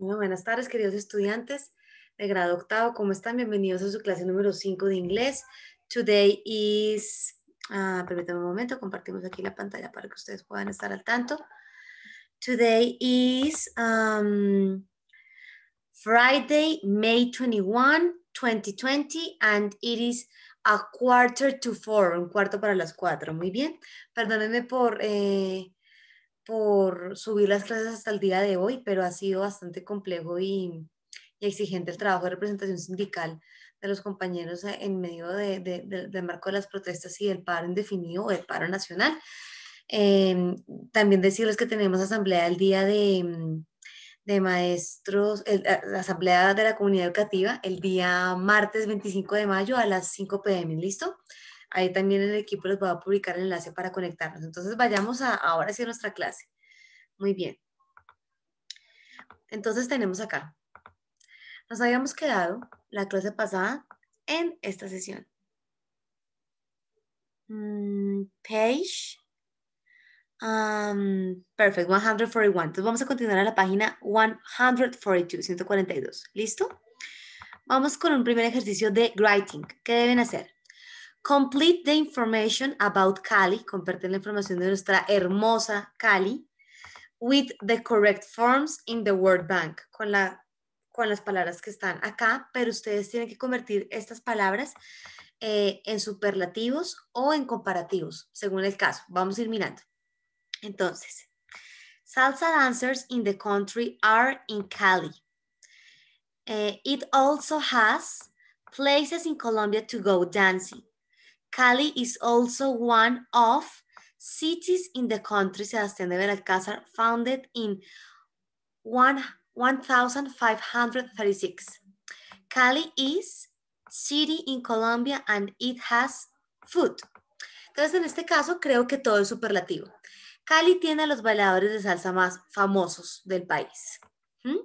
Muy buenas tardes, queridos estudiantes de grado octavo. ¿Cómo están? Bienvenidos a su clase número 5 de inglés. Today is... Ah, permítanme un momento, compartimos aquí la pantalla para que ustedes puedan estar al tanto. Today is um, Friday, May 21, 2020, and it is a quarter to four, un cuarto para las cuatro. Muy bien. Perdónenme por... Eh, por subir las clases hasta el día de hoy, pero ha sido bastante complejo y, exigente el trabajo de representación sindical de los compañeros e, en medio del marco de las protestas y del paro indefinido o el paro nacional. Em, también decirles que tenemos asamblea el día de, mm, maestros, la asamblea de la comunidad educativa el día martes 25 de mayo a las 5 pm, ¿listo? Ahí también el equipo les va a publicar el enlace para conectarnos. Entonces vayamos a, ahora sí a nuestra clase. Muy bien. Entonces tenemos acá. Nos habíamos quedado la clase pasada en esta sesión. Mm, page. Perfecto, um, perfect, 141. Entonces vamos a continuar a la página 142, 142. ¿Listo? Vamos con un primer ejercicio de writing. ¿Qué deben hacer? Complete the information about Cali, comparte la información de nuestra hermosa Cali, with the correct forms in the word bank, con, la, con las palabras que están acá, pero ustedes tienen que convertir estas palabras eh, en superlativos o en comparativos, según el caso. Vamos a ir mirando. Entonces, salsa dancers in the country are in Cali. Eh, it also has places in Colombia to go dancing. Cali is also one of cities in the country, Sebastián de Benalcázar, founded in 1536. Cali is city in Colombia and it has food. Entonces, en este caso, creo que todo es superlativo. Cali tiene a los bailadores de salsa más famosos del país. ¿Mm?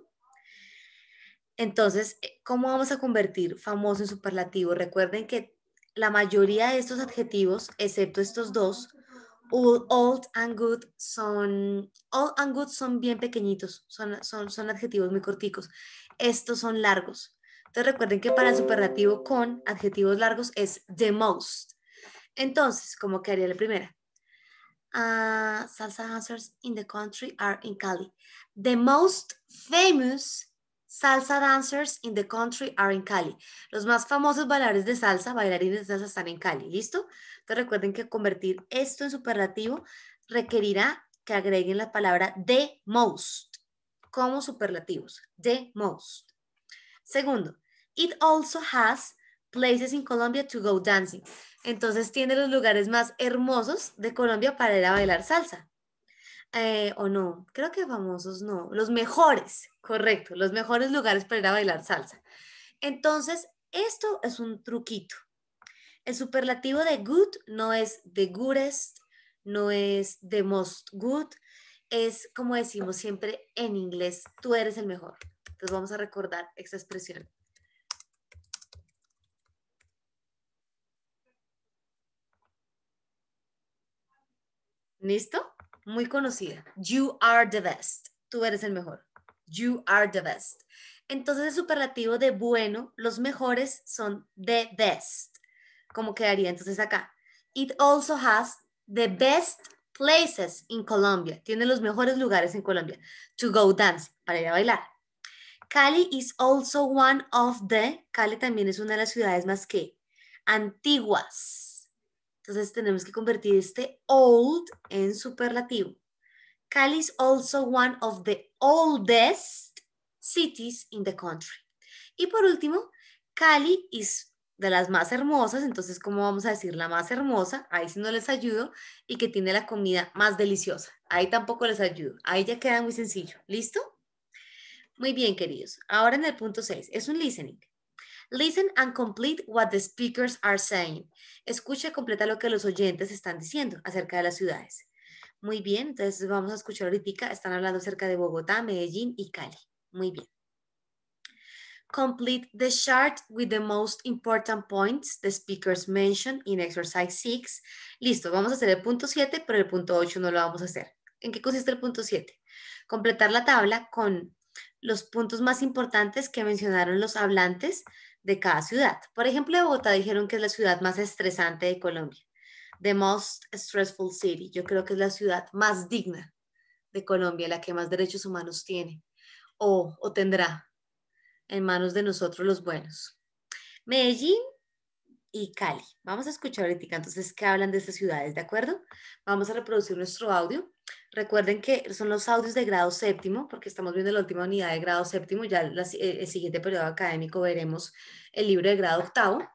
Entonces, ¿cómo vamos a convertir famoso en superlativo? Recuerden que la mayoría de estos adjetivos, excepto estos dos, old and good son old and good son bien pequeñitos, son, son, adjetivos muy corticos. Estos son largos. Entonces recuerden que para el superlativo con adjetivos largos es the most. Entonces, ¿cómo quedaría la primera? Ah, salsa answers in the country are in Cali. The most famous salsa dancers in the country are in Cali. Los más famosos de salsa, bailarines de salsa están en Cali, ¿listo? Entonces recuerden que convertir esto en superlativo requerirá que agreguen la palabra the most como superlativos, the most. Segundo, it also has places in Colombia to go dancing. Entonces tiene los lugares más hermosos de Colombia para ir a bailar salsa. Eh, o no, creo que famosos no, los mejores, correcto, los mejores lugares para ir a bailar salsa. Entonces, esto es un truquito. El superlativo de good no es the goodest, no es the most good, es como decimos siempre en inglés, tú eres el mejor. Entonces vamos a recordar esta expresión. ¿Listo? muy conocida. You are the best. Tú eres el mejor. You are the best. Entonces el superlativo de bueno, los mejores son the best. ¿Cómo quedaría entonces acá. It also has the best places in Colombia. Tiene los mejores lugares en Colombia. To go dance, para ir a bailar. Cali is also one of the, Cali también es una de las ciudades más que antiguas entonces tenemos que convertir este old en superlativo. Cali is also one of the oldest cities in the country. Y por último, Cali is de las más hermosas, entonces ¿cómo vamos a decir la más hermosa? Ahí sí no les ayudo y que tiene la comida más deliciosa. Ahí tampoco les ayudo. Ahí ya queda muy sencillo. ¿Listo? Muy bien, queridos. Ahora en el punto 6, es un listening. Listen and complete what the speakers are saying. Escucha y completa lo que los oyentes están diciendo acerca de las ciudades. Muy bien, entonces vamos a escuchar ahorita. Están hablando acerca de Bogotá, Medellín y Cali. Muy bien. Complete the chart with the most important points the speakers mentioned in exercise 6. Listo, vamos a hacer el punto 7, pero el punto 8 no lo vamos a hacer. ¿En qué consiste el punto 7? Completar la tabla con los puntos más importantes que mencionaron los hablantes de cada ciudad. Por ejemplo, Bogotá dijeron que es la ciudad más estresante de Colombia. The most stressful city. Yo creo que es la ciudad más digna de Colombia, la que más derechos humanos tiene o, o tendrá en manos de nosotros los buenos. Medellín y Cali. Vamos a escuchar ahorita entonces qué hablan de estas ciudades, ¿de acuerdo? Vamos a reproducir nuestro audio Recuerden que son los audios de grado séptimo, porque estamos viendo la última unidad de grado séptimo, ya eh, el siguiente periodo académico veremos el libro de grado octavo.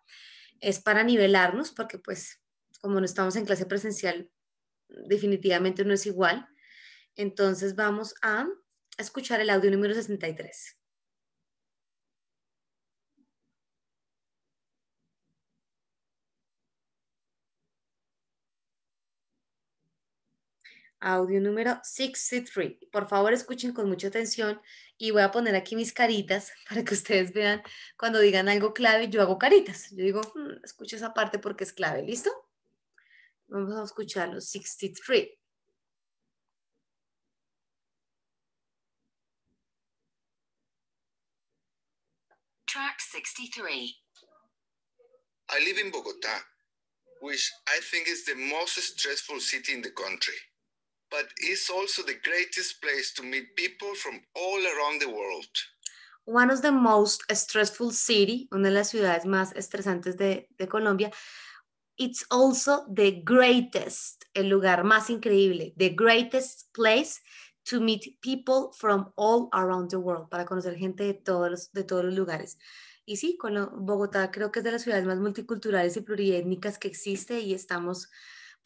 Es para nivelarnos, porque pues como no estamos en clase presencial, definitivamente no es igual. Entonces vamos a escuchar el audio número 63. audio número 63. Por favor, escuchen con mucha atención y voy a poner aquí mis caritas para que ustedes vean cuando digan algo clave, yo hago caritas. Yo digo, mm, escucha esa parte porque es clave, ¿listo? Vamos a escucharlo, 63. Track 63. I live in Bogotá, which I think is the most stressful city in the country but it's also the greatest place to meet people from all around the world. One of the most stressful city, una de las ciudades más estresantes de, de Colombia. It's also the greatest, el lugar más increíble, the greatest place to meet people from all around the world, para conocer gente de todos los, de todos los lugares. Y sí, Bogotá creo que es de las ciudades más multiculturales y pluriétnicas que existe y estamos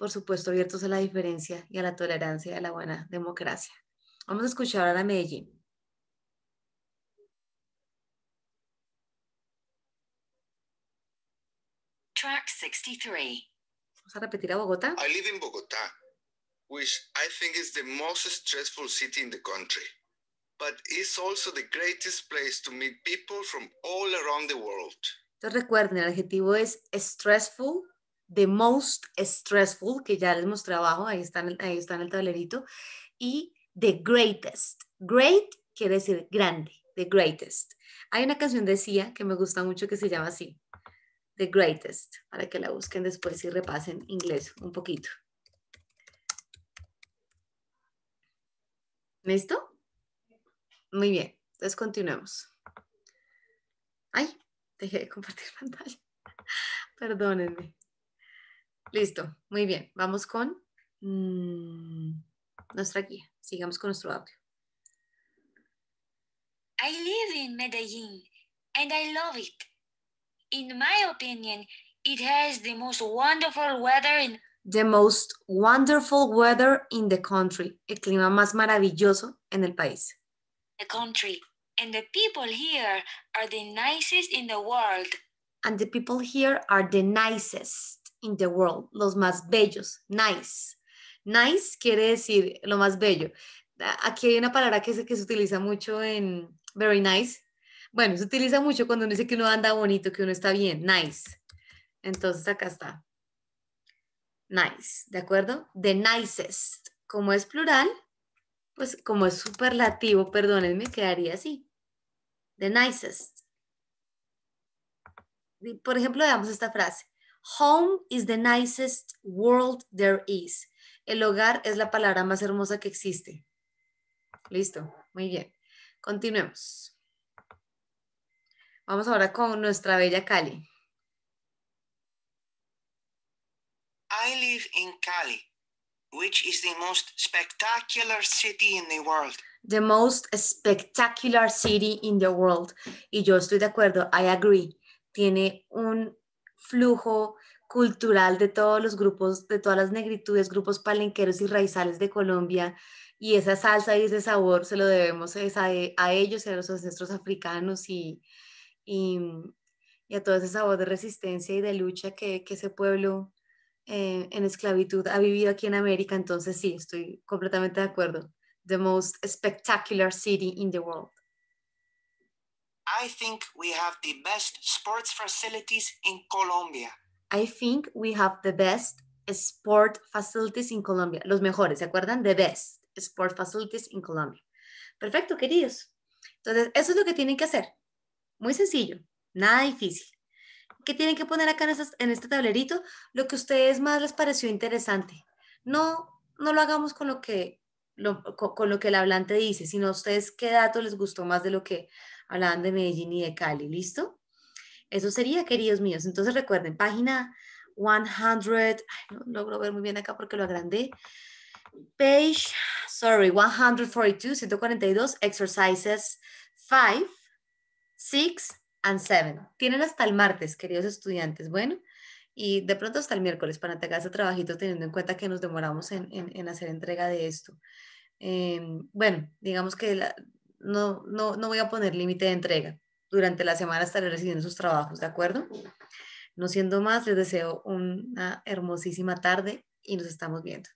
por supuesto, abiertos a la diferencia y a la tolerancia y a la buena democracia. Vamos a escuchar ahora a Medellín. Track 63. Vamos a repetir a Bogotá. I live in Bogotá, which I think is the most stressful city in the country, but it's also the greatest place to meet people from all around the world. Entonces recuerden, el adjetivo es stressful The Most Stressful, que ya les mostré abajo, ahí está, en el, ahí el tablerito, y The Greatest. Great quiere decir grande, The Greatest. Hay una canción de Sia que me gusta mucho que se llama así, The Greatest, para que la busquen después y repasen inglés un poquito. ¿Listo? Muy bien, entonces continuemos. Ay, dejé de compartir pantalla. Perdónenme. Listo, muy bien. Vamos con mmm, nuestra guía. Sigamos con nuestro audio. I live in Medellin and I love it. In my opinion, it has the most wonderful weather in the most wonderful weather in the country. El clima más maravilloso en el país. The country and the people here are the nicest in the world. And the people here are the nicest in the world, los más bellos, nice. Nice quiere decir lo más bello. Aquí hay una palabra que se, que se utiliza mucho en very nice. Bueno, se utiliza mucho cuando uno dice que uno anda bonito, que uno está bien, nice. Entonces acá está. Nice, ¿de acuerdo? The nicest. Como es plural, pues como es superlativo, perdónenme, quedaría así. The nicest. Por ejemplo, veamos esta frase. Home is the nicest world there is. El hogar es la palabra más hermosa que existe. Listo, muy bien. Continuemos. Vamos ahora con nuestra bella Cali. I live in Cali, which is the most spectacular city in the world. The most spectacular city in the world. Y yo estoy de acuerdo, I agree. Tiene un flujo cultural de todos los grupos, de todas las negritudes, grupos palenqueros y raizales de Colombia. Y esa salsa y ese sabor se lo debemos a, a ellos, a los ancestros africanos y, a todo ese sabor de resistencia y de lucha que, ese pueblo eh, en esclavitud ha vivido aquí en América. Entonces sí, estoy completamente de acuerdo. The most spectacular city in the world. I think we have the best sports facilities in Colombia. I think we have the best sport facilities in Colombia. Los mejores, ¿se acuerdan? The best sport facilities in Colombia. Perfecto, queridos. Entonces, eso es lo que tienen que hacer. Muy sencillo, nada difícil. ¿Qué tienen que poner acá en, este tablerito? Lo que a ustedes más les pareció interesante. No, no lo hagamos con lo que con, lo que el hablante dice, sino ustedes qué dato les gustó más de lo que Hablaban de Medellín y de Cali, ¿listo? Eso sería, queridos míos. Entonces recuerden, página 100, no logro ver muy bien acá porque lo agrandé. Page, sorry, 142, 142, exercises 5, 6 and 7. Tienen hasta el martes, queridos estudiantes, bueno, y de pronto hasta el miércoles para hagas ese trabajito teniendo en cuenta que nos demoramos en, hacer entrega de esto. Em, bueno, digamos que la, no, no, no voy a poner límite de entrega. Durante la semana estaré recibiendo sus trabajos, ¿de acuerdo? No siendo más, les deseo una hermosísima tarde y nos estamos viendo.